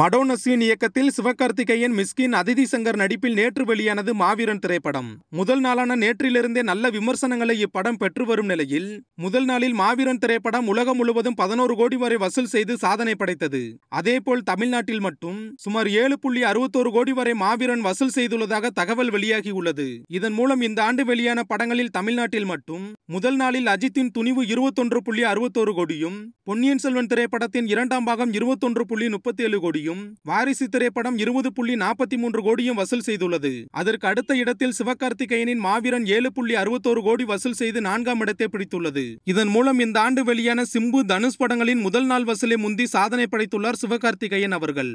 மடோனஸின் இயக்கத்தில் சிவகார்த்திகேயன் மிஸ்கின் அதிதி சங்கர் நடிப்பில் நேற்று வெளியானது மாவீரன் திரைப்படம் முதல் நாளான நேற்றிலிருந்தே நல்ல விமர்சனங்களை இப்படம் பெற்று வரும் நிலையில் முதல் நாளில் மாவீரன் திரைப்படம் உலகம் முழுவதும் பதினோரு கோடி வரை வசூல் செய்து சாதனை படைத்தது அதேபோல் தமிழ்நாட்டில் மட்டும் சுமார் ஏழு புள்ளி அறுபத்தோரு கோடி வரை மாவீரன் வசூல் செய்துள்ளதாக தகவல் வெளியாகியுள்ளது இதன் மூலம் இந்த ஆண்டு வெளியான படங்களில் தமிழ்நாட்டில் மட்டும் முதல் நாளில் அஜித்தின் துணிவு இருபத்தொன்று புள்ளி அறுபத்தோரு கோடியும் பொன்னியின் செல்வன் திரைப்படத்தின் இரண்டாம் பாகம் இருபத்தொன்று புள்ளி முப்பத்தி ஏழு கோடி கோடியும் வாரிசு திரைப்படம் இருபது புள்ளி நாற்பத்தி மூன்று கோடியும் வசூல் செய்துள்ளது அதற்கு அடுத்த இடத்தில் சிவகார்த்திகேயனின் மாவீரன் ஏழு புள்ளி அறுபத்தோரு கோடி வசூல் செய்து நான்காம் இடத்தை பிடித்துள்ளது இதன் மூலம் இந்த ஆண்டு வெளியான சிம்பு தனுஷ் படங்களின் முதல் நாள் வசூலை முந்தி சாதனை படைத்துள்ளார் சிவகார்த்திகேயன் அவர்கள்